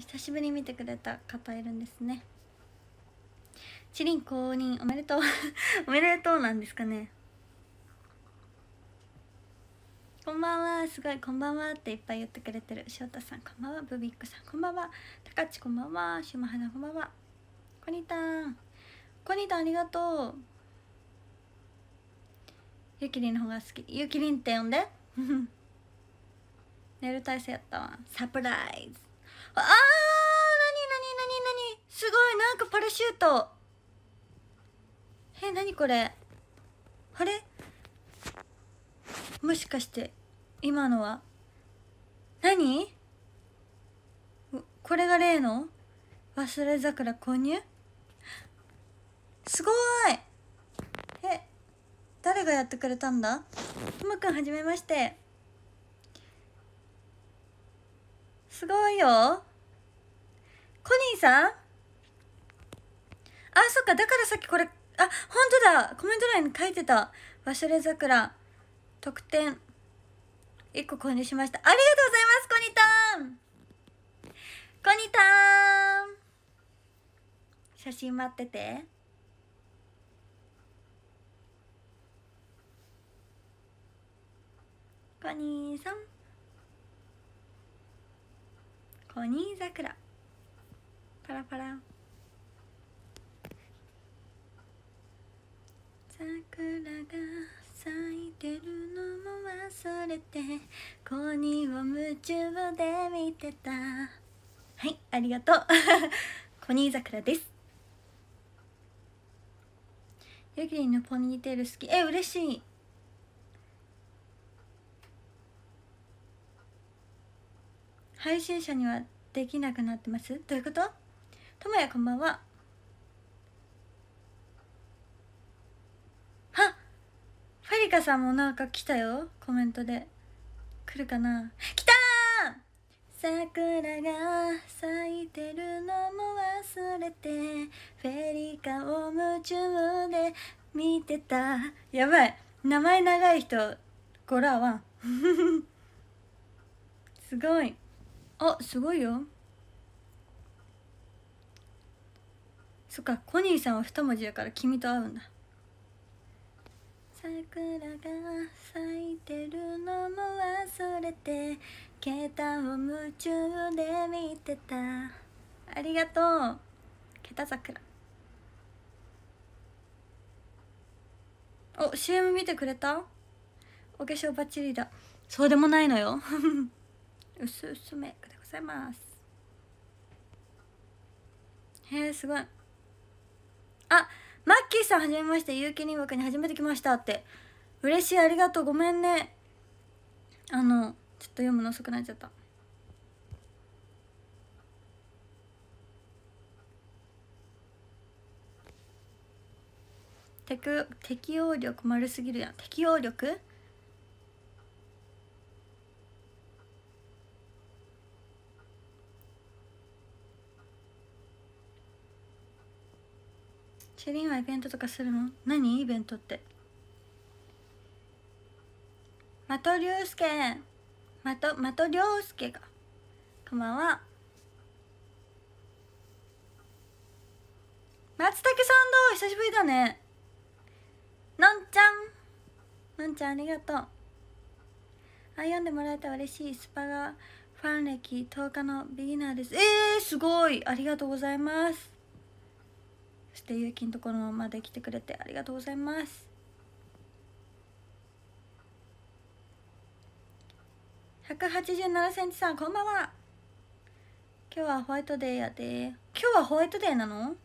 久しぶりに見てくれた方いるんですねちりん公認おめでとう おめでとうなんですかねこんばんはすごいこんばんはっていっぱい言ってくれてる翔太さんこんばんはブビックさんこんばんはたかちこんばんはしゅまはなこんばんはこにたんこにたんありがとうゆきりんの方が好きゆきりんって呼んで 寝る体勢やったわサプライズああなになになになにすごい、なんかパラシュート。え、なにこれあれもしかして、今のは何これが例の忘れ桜購入すごいえ誰がやってくれたんだともくんはじめましてすごいよコニーさんあ、そっか。だからさっきこれ、あ、本当だ。コメント欄に書いてた。忘れ桜。特典。1個購入しました。ありがとうございます、コニタンコニタン写真待ってて。コニーさん。コニー桜。パラパラ桜が咲いてるのも忘れてコニーを夢中で見てたはいありがとう コニー桜ですゆきりんのポニーテール好きえ嬉しい配信者にはできなくなってますどういうことともやこんばんはあファリカさんもなんか来たよコメントで来るかな来た桜が咲いてるのも忘れてフェリカを夢中で見てたやばい名前長い人ゴラワン すごいあすごいよっかコニーさんは2文字やから君と会うんだ桜が咲いてるのも忘れて携帯を夢中で見てたありがとう桁桜お CM 見てくれたお化粧バッチリだそうでもないのよ薄薄メイクでございますへえすごいあマッキーさんはじめまして有機入枠に初めて来ましたって嬉しいありがとうごめんねあのちょっと読むの遅くなっちゃった適応力丸すぎるやん適応力シリンはイベントとかするの何イベントって的竜介的的涼介がこんばんは松竹さんどう久しぶりだねのんちゃんのんちゃんありがとうあ読んでもらえたら嬉しいスパがファン歴10日のビギナーですえー、すごいありがとうございますしてゆうきんところまで来てくれてありがとうございます187センチさんこんばんは今日はホワイトデーやで今日はホワイトデーなの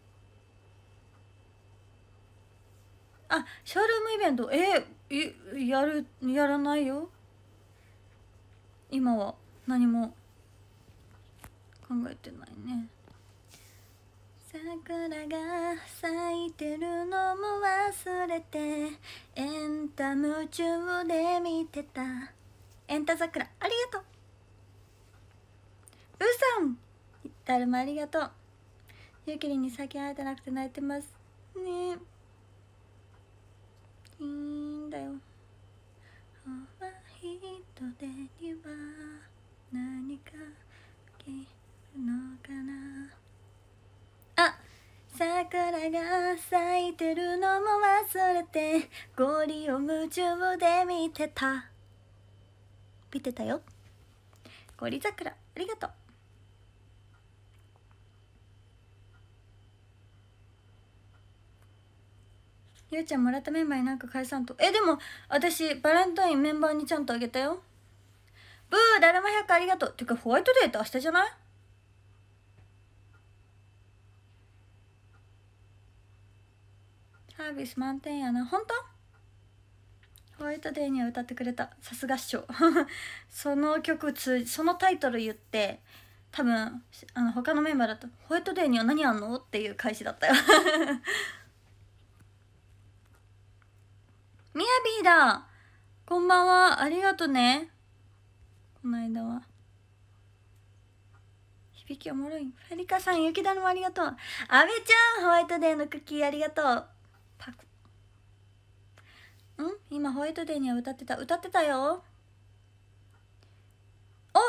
あショールームイベントえー、やるやらないよ今は何も考えてないね桜が咲いてるのも忘れてエンタ夢中で見てたエンタ桜ありがとううさんるもありがとうゆきりに先会えてなくて泣いてますねいいんだよ「ほら人手には何か起きるのかな」桜が咲いてるのも忘れてゴリを夢中で見てた見てたよゴリ桜ありがとうゆうちゃんもらったメンバーになんか返さんとえでも私バレンタインメンバーにちゃんとあげたよブーだるま100ありがとうっていうかホワイトデーって明日じゃないサービス満点やな本当ホワイトデーには歌ってくれたさすが師匠 その曲つそのタイトル言って多分あの他のメンバーだと「ホワイトデーには何あんの?」っていう返しだったよみやびーだこんばんはありがとねこの間は響きおもろいフェリカさん雪だるまありがとう阿部ちゃんホワイトデーのクッキーありがとうパクん今ホワイトデーには歌ってた歌ってたよお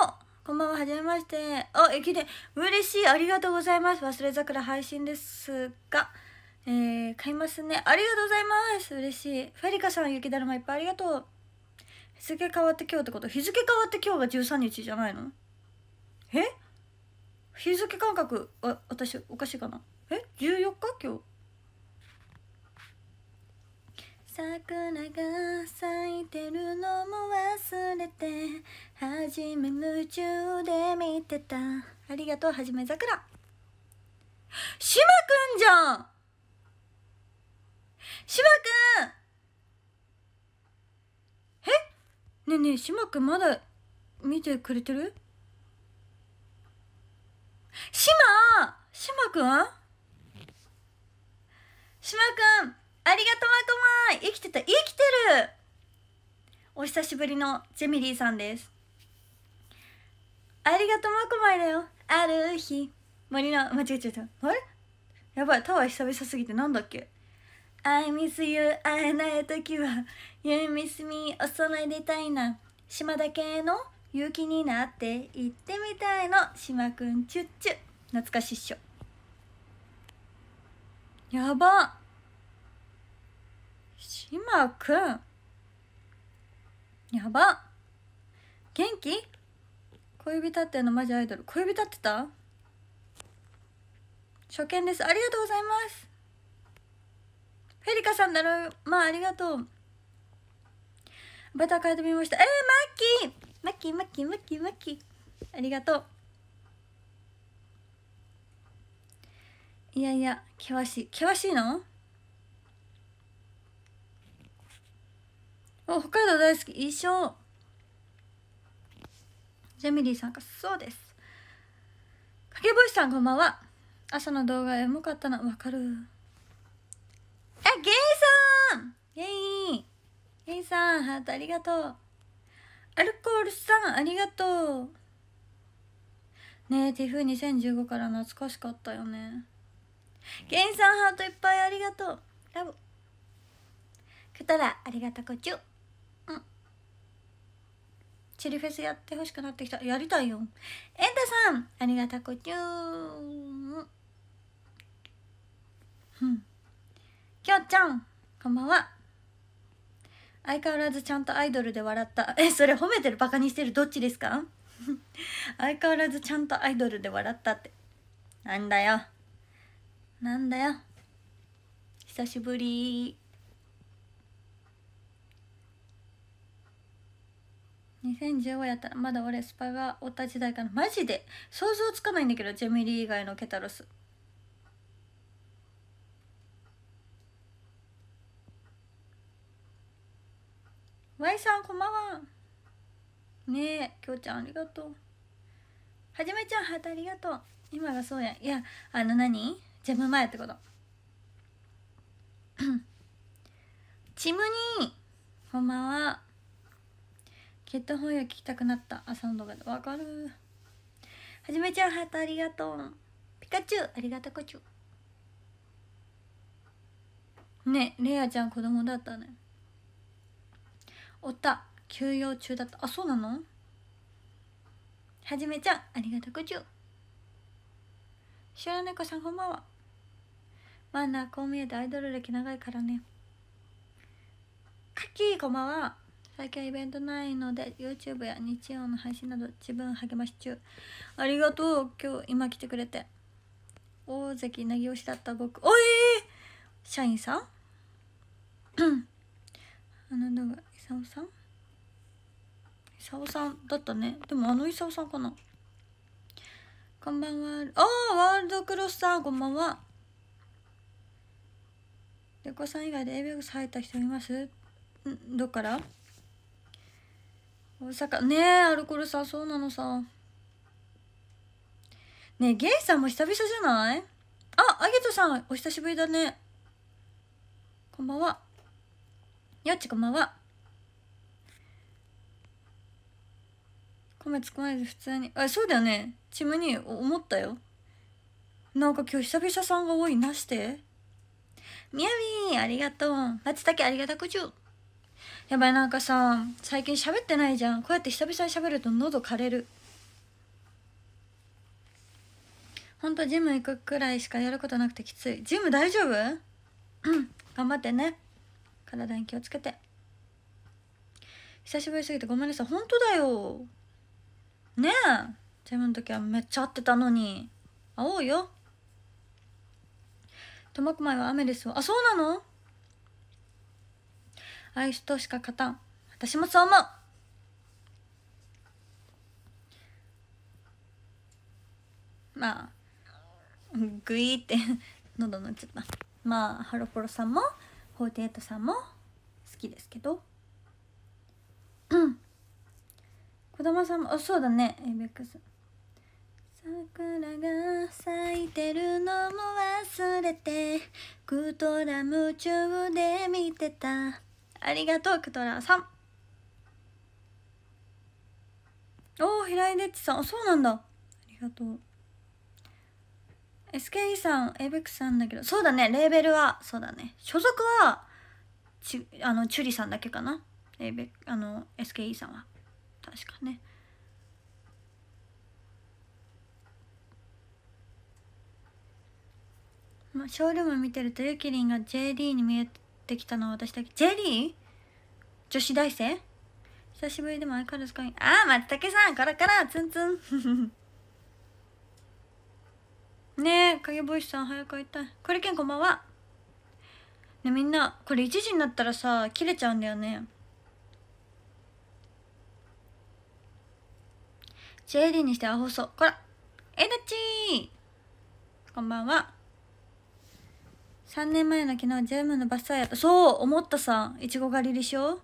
こんばんははじめましてお駅で嬉しいありがとうございます忘れ桜配信ですがえー、買いますねありがとうございます嬉しいフェリカさん雪だるまいっぱいありがとう日付変わって今日ってこと日付変わって今日が13日じゃないのえ日付感覚あ私おかしいかなえ14日今日桜が咲いてるのも忘れてはじめ夢中で見てたありがとうはじめ桜しまくんじゃんしまくんえねえねえしまくんまだ見てくれてるしましまくんしまくんありがとうまこま生きてた生きてるお久しぶりのジェミリーさんですありがとうまこまいだよある日森の間違えちゃったあれやばいタワー久々すぎてなんだっけ I miss you 会えない時は You miss me お供えでたいな島だけの勇気になって行ってみたいの島くんチュッチュ懐かしっしょやばひまくん。やば。元気小指立ってんのマジアイドル。小指立ってた初見です。ありがとうございます。フェリカさんだろ、まあありがとう。バター変えてみました。えー、マッキーマッキーマッキーマッキーマッキー。ありがとう。いやいや、険しい。険しいの北海道大好き一緒ジェミリーさんかそうです掛け星さんこんばんは朝の動画エモかったなわかるあゲイさんゲイゲイさんハートありがとうアルコールさんありがとうねえ i f f 2015から懐かしかったよねゲイさんハートいっぱいありがとうラブくたらありがとこちゅチェリフェスやってほしくなってきたやりたいよエンタさんありがたこちゅんうんきょうちゃんこんばんは相変わらずちゃんとアイドルで笑ったえそれ褒めてるバカにしてるどっちですか 相変わらずちゃんとアイドルで笑ったってなんだよなんだよ久しぶり2015やったらまだ俺スパイはおった時代かなマジで想像つかないんだけどジェミリー以外のケタロスワイさんこんばんはねえきょうちゃんありがとうはじめちゃんハートありがとう今がそうやんいやあの何ジェム前ってこと チムニーこんばんはヘッドホンや聞きたくなった朝の動画でがわかるはじめちゃんハートありがとうピカチュウありがとこちゅねレアちゃん子供だったねおった休養中だったあそうなのはじめちゃんありがとこちゅ白猫さんこんばんはマンナーこう見えてアイドル歴長いからねカッキーこんばんは最近はイベントないので YouTube や日曜の配信など自分励まし中ありがとう今日今来てくれて大関なぎ押しだった僕おい社員さん あのだがいさおさんいさおさんだったねでもあのいさおさんかなこんばんはああワールドクロスさんこんばんは猫さん以外で ABX 入った人いますんどっから大阪ねえアルコールさそうなのさねえゲイさんも久々じゃないあアゲトさんお久しぶりだねこんばんはよっちこんばんは米つくまえず普通にあそうだよねちむに思ったよなんか今日久々さんが多いなしてみやびありがとう松茸ありがたくじゅうやばいなんかさ最近喋ってないじゃんこうやって久々に喋ると喉枯れるほんとジム行くくらいしかやることなくてきついジム大丈夫うん頑張ってね体に気をつけて久しぶりすぎてごめんなさいほんとだよねえジムの時はめっちゃ会ってたのに会おうよ苫小牧は雨ですよあそうなの愛しとしか勝たん私もそう思うまあグイって喉のっちゃったまあハロプロさんも48さんも好きですけどうん児玉さんもあそうだねエイベックス桜が咲いてるのも忘れてグトラ夢中で見てたありがとうクトラさんおお平井デッチさんあそうなんだありがとう SKE さん a ベックさんだけどそうだねレーベルはそうだね所属はちあのチュリさんだけかなエベあの SKE さんは確かねまあ、ショールーム見てるとユキリンが JD に見えってきたのは私だけジェリー女子大生久しぶりでも相変わらずかいああ松竹さんカラカラツンツン ねえ影ボイスさん早く会いたいコリケンこんばんはねみんなこれ1時になったらさ切れちゃうんだよねジェリーにしてアホそうこらえだちーこんばんは3年前の昨日ジェムのバスツーやったそう思ったさいちご狩りでしょ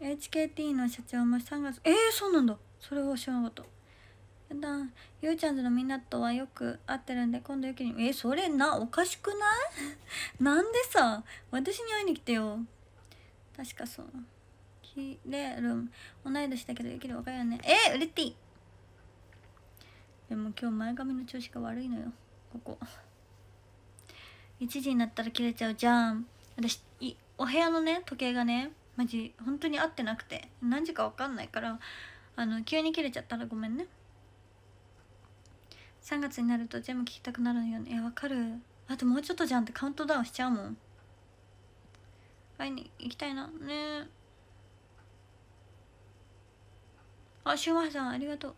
HKT の社長も3月えー、そうなんだそれは知らなかったやだゆうちゃんとのみんなとはよく会ってるんで今度ゆきにえー、それなおかしくない なんでさ私に会いに来てよ確かそうキレルン同い年だけどゆきり若いよねえー、うれっていでも今日前髪の調子が悪いのよここ1時になったら切れちゃうじゃん私お部屋のね時計がねマジ本当に合ってなくて何時か分かんないからあの急に切れちゃったらごめんね3月になるとジャムきたくなるよねいや分かるあともうちょっとじゃんってカウントダウンしちゃうもん会いに行きたいなねえあシュイさんありがとう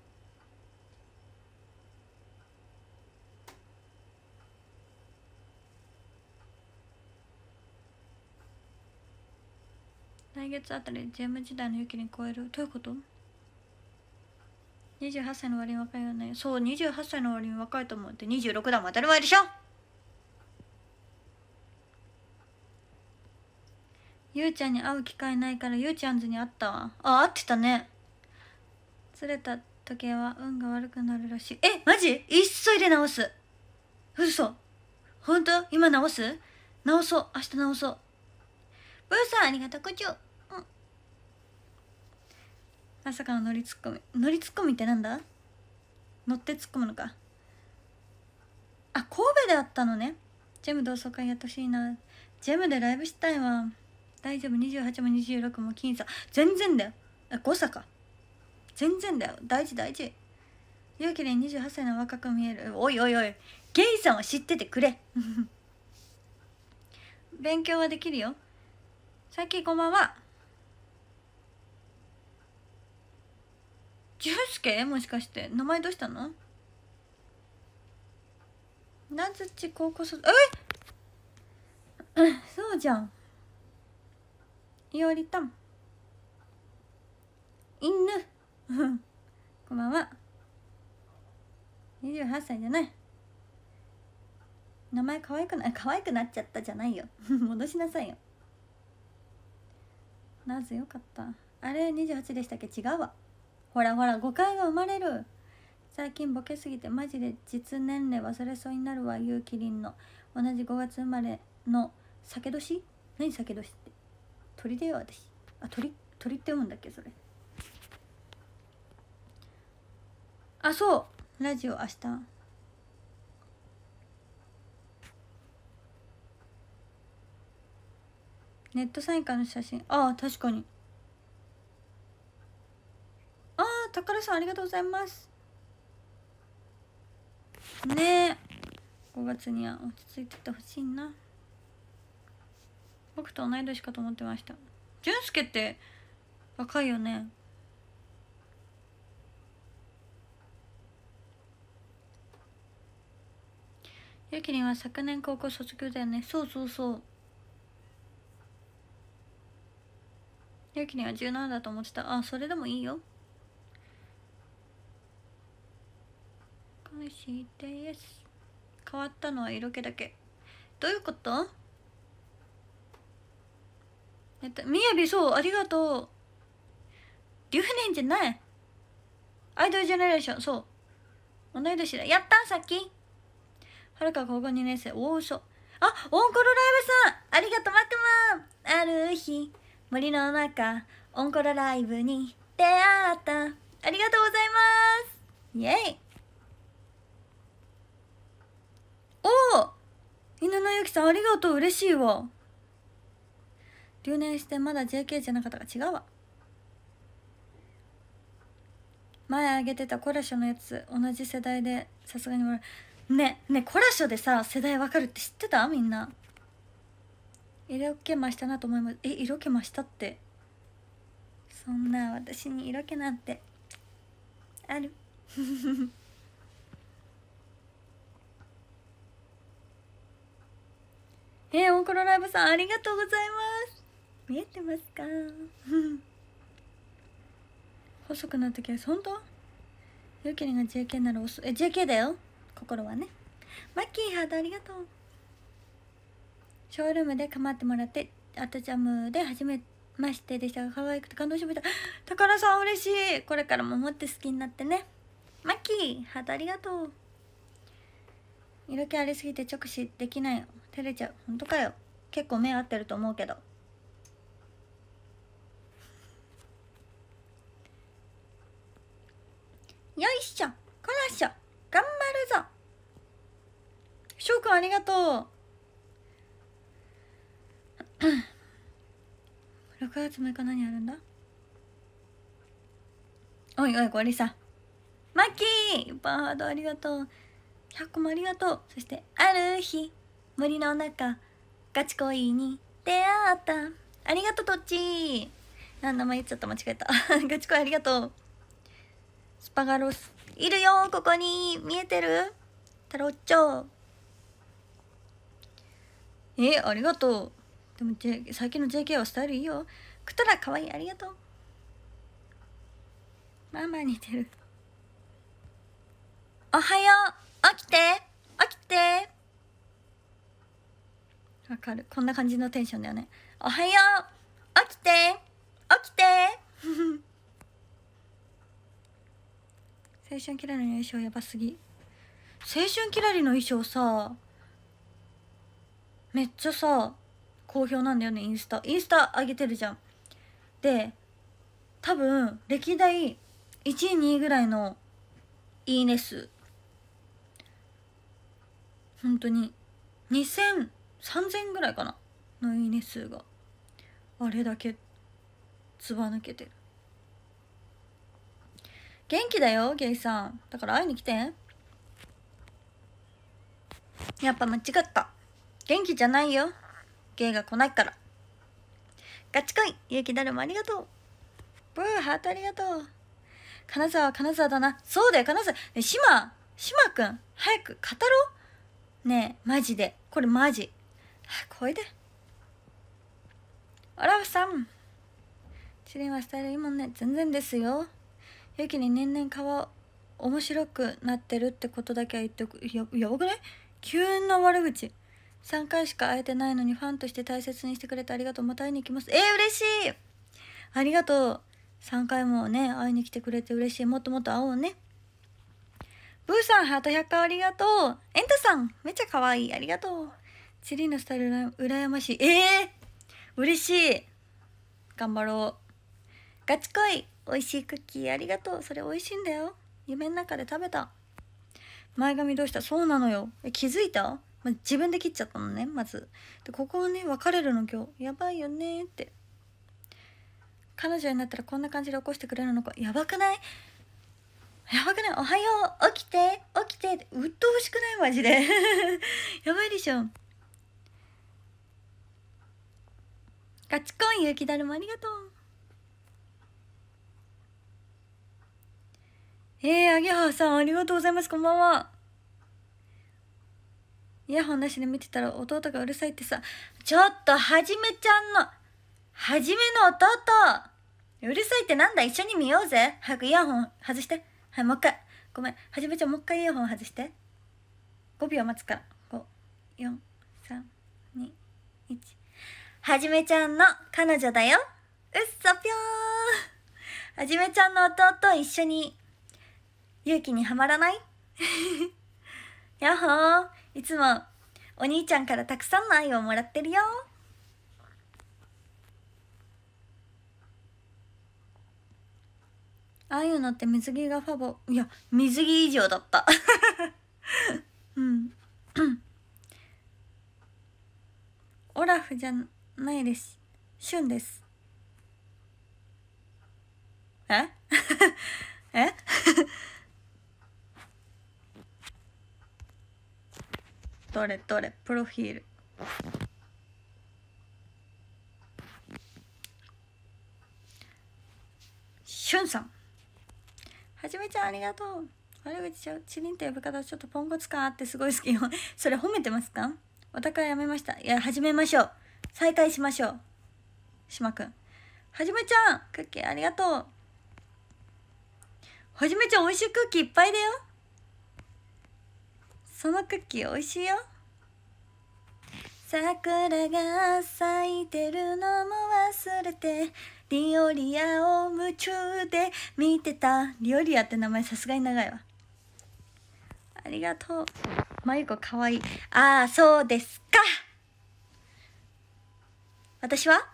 来月あたりジェム時代のユキに超えるどういうこと ?28 歳の割に若いよねそう28歳の割に若いと思って26だも当たり前でしょゆうちゃんに会う機会ないからゆうちゃんズに会ったわあ会ってたね釣れた時計は運が悪くなるらしいえマジ急いで直す嘘本当今直す直そう明日直そうブーさんありがとうこちょまさかの乗りツッコミ乗りツッコミってなんだ乗って突っ込むのかあ神戸であったのねジェム同窓会やってほしいなジェムでライブしたいわ大丈夫28も26も僅差全然だよ誤差か全然だよ大事大事勇気で28歳の若く見えるおいおいおいゲイさんは知っててくれ 勉強はできるよ最近こんばんはジュースケもしかして名前どうしたのなずち高校卒えそうじゃんいおりたん犬こんばんは28歳じゃない名前可愛くない 可愛くなっちゃったじゃないよ 戻しなさいよなぜよかったあれ28でしたっけ違うわほらほら誤解が生まれる最近ボケすぎてマジで実年齢忘れそうになるわゆうきりんの同じ5月生まれの酒年何酒年って鳥だよ私あ鳥鳥って読むんだっけそれあそうラジオ明日ネットサイン会の写真ああ確かに宝さんありがとうございますねえ5月には落ち着いててほしいな僕と同い年かと思ってました純介って若いよねゆきりんは昨年高校卒業だよねそうそうそうゆきりんは17だと思ってたあそれでもいいよしいです変わったのは色気だけどういうことえっとみやびそうありがとう留年じゃないアイドルジェネレーションそう同い年だやったさっきはるか高校2年生大嘘あオンコロライブさんありがとうマクマンある日森の中オンコロライブに出会ったありがとうございますイェイお犬のゆきさんありがとう嬉しいわ留年してまだ JK じゃなかったが違うわ前あげてたコラショのやつ同じ世代でさすがにもらねねコラショでさ世代わかるって知ってたみんな色気増したなと思いますえ色気増したってそんな私に色気なんてあるえー、オンロライブさんありがとうございます見えてますか 細くなった気がす本当ゆきりが JK ならおすえ JK だよ心はねマッキーハートありがとうショールームで構ってもらってあとジャムで初めましてでしたが可愛くて感動しました宝さん嬉しいこれからももって好きになってねマッキーハートありがとう色気ありすぎて直視できない照れちゃう本当かよ結構目合ってると思うけどよいしょこらしょ頑張るぞ翔くんありがとう6 月6日何やるんだおいおいゴリさマッキーバードありがとう100個もありがとうそしてある日森の中ガチ恋に出会ったありがとうとっちあ名前言っちゃった間違えた ガチ恋ありがとうスパガロスいるよここに見えてるタロッチョえありがとうでも、J、最近の JK はスタイルいいよクトラかわいいありがとうママ似てるおはよう起きて起きてわかるこんな感じのテンションだよねおはよう起きて起きて 青春キラリの衣装やばすぎ青春キラリの衣装さめっちゃさ好評なんだよねインスタインスタ上げてるじゃんで多分歴代1位2位ぐらいのいいね数本当に2000 3000ぐらいかなのいいね数があれだけずば抜けてる元気だよゲイさんだから会いに来てやっぱ間違った元気じゃないよゲイが来ないからガチ恋勇気だるまありがとうブーハートありがとう金沢金沢だなそうだよ金沢ね島島くん早く語ろうねえマジでこれマジこいであらフさんチリはスタイルいいもんね全然ですよゆきに年々顔面白くなってるってことだけは言っておくややばくない急な悪口3回しか会えてないのにファンとして大切にしてくれてありがとうまた会いに行きますえー、嬉しいありがとう3回もね会いに来てくれて嬉しいもっともっと会おうねブーさんハート100回ありがとうエンタさんめっちゃ可愛いありがとうチリのスタイルうらやましい。えー、嬉しい。頑張ろう。ガチ恋美味しいクッキーありがとう。それ美味しいんだよ。夢の中で食べた。前髪どうしたそうなのよ。え、気づいた、ま、自分で切っちゃったのね、まず。で、ここをね、別れるの今日。やばいよねって。彼女になったらこんな感じで起こしてくれるのか。やばくないやばくないおはよう起きて起きてうっとうしくないマジで やばいでしょ。ガチコン雪だるまありがとうえー、アゲハさんありがとうございますこんばんはイヤホンなしで見てたら弟がうるさいってさちょっとはじめちゃんのはじめの弟うるさいってなんだ一緒に見ようぜ早くイヤホン外してはいもう一回ごめんはじめちゃんもう一回イヤホン外して5秒待つから54321はじめちゃんの彼女だよ。うっそぴょーん。はじめちゃんの弟一緒に勇気にはまらない やっほー。いつもお兄ちゃんからたくさんの愛をもらってるよ。ああいうのって水着がファボ。いや、水着以上だった。うん。オラフじゃん。ないです。しゅんです。え え どれどれプロフィールしゅんさんはじめちゃんありがとう悪口ちゃうチリンと呼び方ちょっとポンコツ感あってすごい好きよそれ褒めてますかお互いやめましたいや始めましょう再開しましょう。しまくん。はじめちゃん、クッキーありがとう。はじめちゃん、美味しいクッキーいっぱいだよ。そのクッキー美味しいよ。桜が咲いてるのも忘れてリオリアを夢中で見てたリオリアって名前さすがに長いわありがとうまゆこかわいいああそうですか私は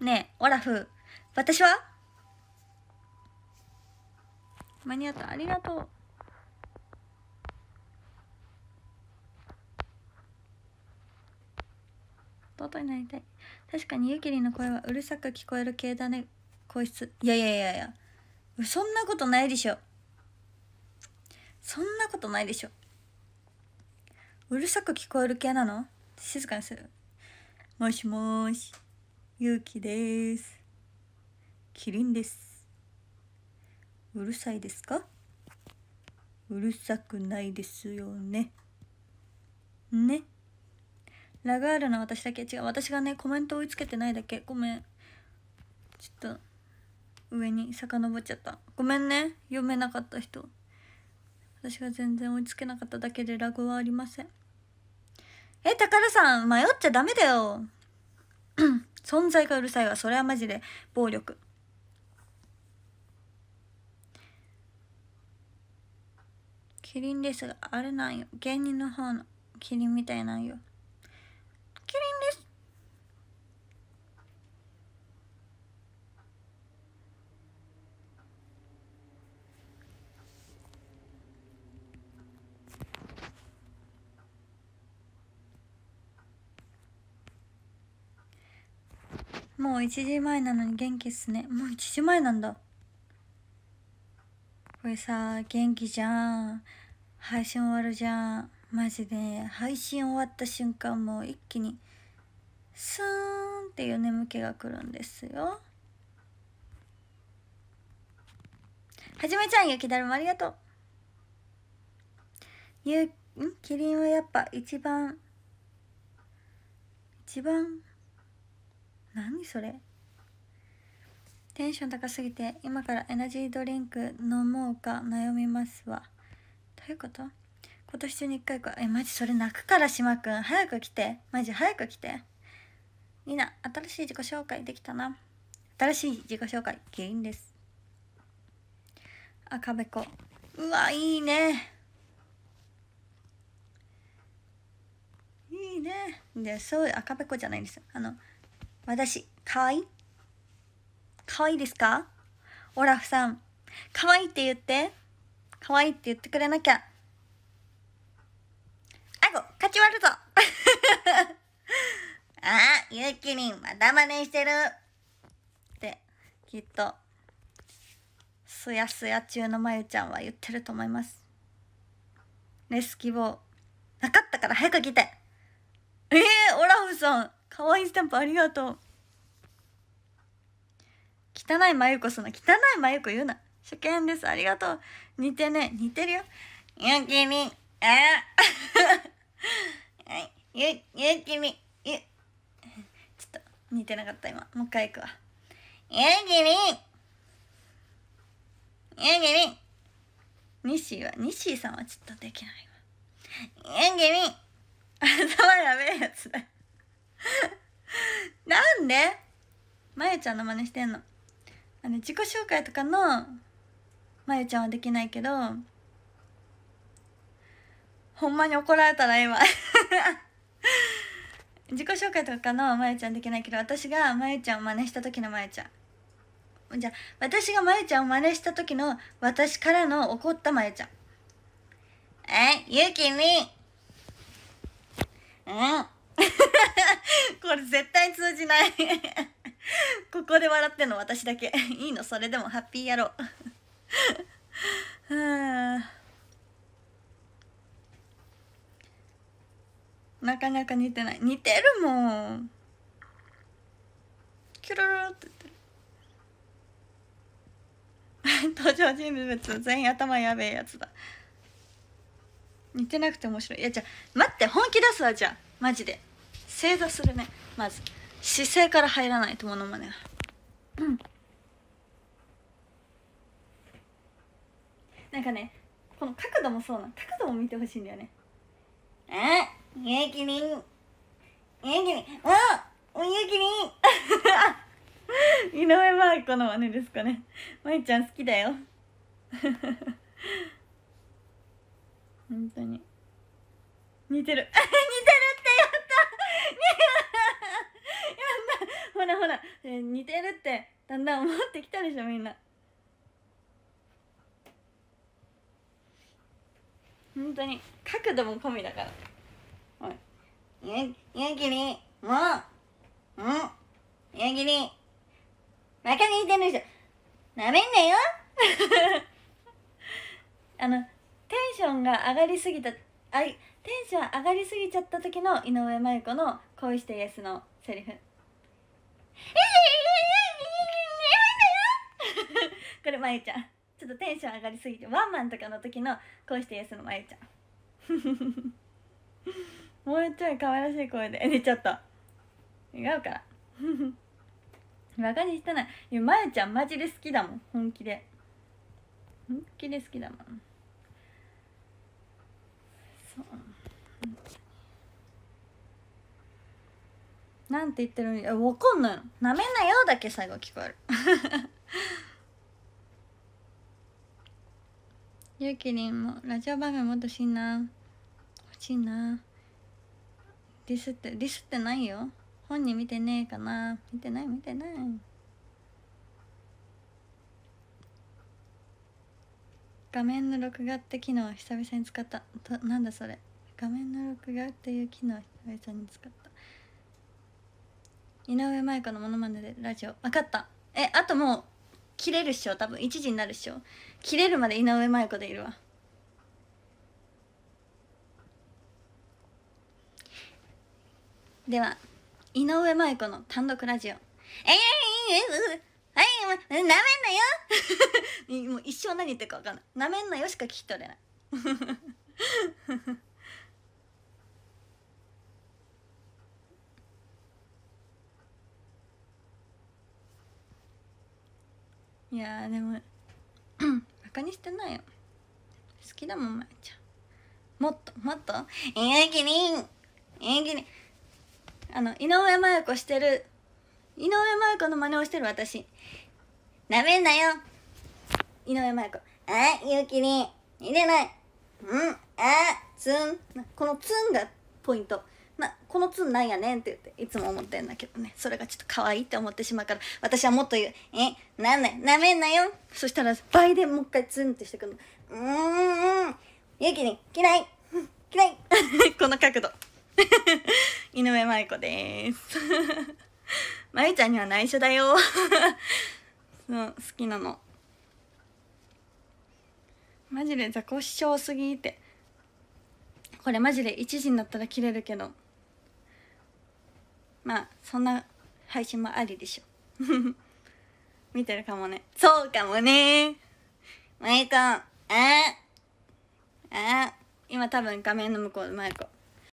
ねえ、オラフ、私は間に合った、ありがとう。弟になりたい。確かにゆきりの声はうるさく聞こえる系だね、声室いやいやいやいや。そんなことないでしょ。そんなことないでしょ。うるさく聞こえる系なの静かにする。もしもし、ゆうきです。キリンです。うるさいですかうるさくないですよね。ね。ラガールの私だけ違う。私がね、コメント追いつけてないだけ。ごめん。ちょっと、上に遡っちゃった。ごめんね。読めなかった人。私が全然追いつけなかっただけでラグはありません。え、宝さん、迷っちゃダメだよ。存在がうるさいわ。それはマジで暴力。キリンですが、あれなんよ。芸人の方のキリンみたいなんよ。もう1時前なのに元気っすねもう1時前なんだこれさ元気じゃん配信終わるじゃんマジで配信終わった瞬間もう一気にスーンっていう眠気が来るんですよはじめちゃん雪だるまありがとうゆんキリンはやっぱ一番一番何それテンション高すぎて今からエナジードリンク飲もうか悩みますわどういうこと今年中に1回かえマジそれ泣くから島くん早く来てマジ早く来てみんな新しい自己紹介できたな新しい自己紹介原因です赤べこうわいいねいいねでそう赤べこじゃないですあの私、かわいいかわいいですかオラフさん、かわいいって言って。かわいいって言ってくれなきゃ。あご、かち割るぞあ あ、ゆうきりん、まだまねしてるって、きっと、すやすや中のまゆちゃんは言ってると思います。レス希望。なかったから早く来て。ええー、オラフさん。可愛いスタンプありがとう汚いま子すその汚いま子言うな初見ですありがとう似てね似てるよゆきみあ ゆゆきみゆちょっと似てなかった今もう一回いくわゆきみゆきみニシーはニシーさんはちょっとできないわゆきみ 頭やべえやつだ なんでまゆちゃんの真似してんのあの自己紹介とかのまゆちゃんはできないけどほんまに怒られたら今 自己紹介とかのまゆちゃんできないけど私がまゆちゃんを真似した時のまゆちゃんじゃあ私がまゆちゃんを真似した時の私からの怒ったまゆちゃんえゆきみうん これ絶対通じない ここで笑ってんの私だけ いいのそれでもハッピーやろうなかなか似てない似てるもんキュルルって言ってる登場人物全員頭やべえやつだ似てなくて面白いいやじゃあ待って本気出すわじゃあマジで正座するねまず姿勢から入らないとモノマネがうんなんかねこの角度もそうな角度も見てほしいんだよねあゆきりんゆきりんあゆきりん井上真子の真似ですかねまいちゃん好きだよ 本当に似てる 似てるって やほらほら、えー、似てるってだんだん思ってきたでしょみんな本当に角度も込みだからおい夕にもううん夕霧に中にしてるでしょなめんなよ あのテンションが上がりすぎたあいテンション上がりすぎちゃった時の井上真由子の「恋してイエス」のセリフこれまゆちゃんちょっとテンション上がりすぎてワンマンとかの時の「恋してイエス」のまゆちゃん もうちょい可愛らしい声で寝ちゃった違うからバカにしてないいやまゆちゃんマジで好きだもん本気で本気で好きだもんそうなんて言ってるのに分かんないの「なめなよ」だけ最後聞こえるゆきりんもラジオ番組もっと欲しいな欲しいなディスってディスってないよ本人見てねえかな見てない見てない画面の録画って機能久々に使ったとなんだそれ画面の録画っていう機能久々に使った井上舞子のモノマネでラジオ分かったえあともう切れるっしょ多分1時になるっしょ切れるまで井上舞子でいるわでは井上舞子の単独ラジオええええええはいもう、なめんなよもう一生何言ってるか分かんないなめんなよしか聞き取れないいやでも バカにしてないよ好きだもんまやちゃんもっともっと「いやきりんいやきりん」あの井上麻由子してる井上麻由子の真似をしてる私なめんなよ井上麻由子あゆきりん入れないうんあつんこのつんがポイントなこのツンなんやねんって言っていつも思ってんだけどねそれがちょっと可愛いって思ってしまうから私はもっと言う「えなんなめんなよ」そしたら倍でもう一回ツンってしてくるの「うーんゆきに嫌い嫌い」この角度 井上舞子です 舞ちゃんには内緒だよそう好きなのマジで雑魚師匠すぎてこれマジで1時になったら切れるけどまあそんな配信もありでしょ 見てるかもねそうかもねマイコンああ今多分画面の向こうでマイコン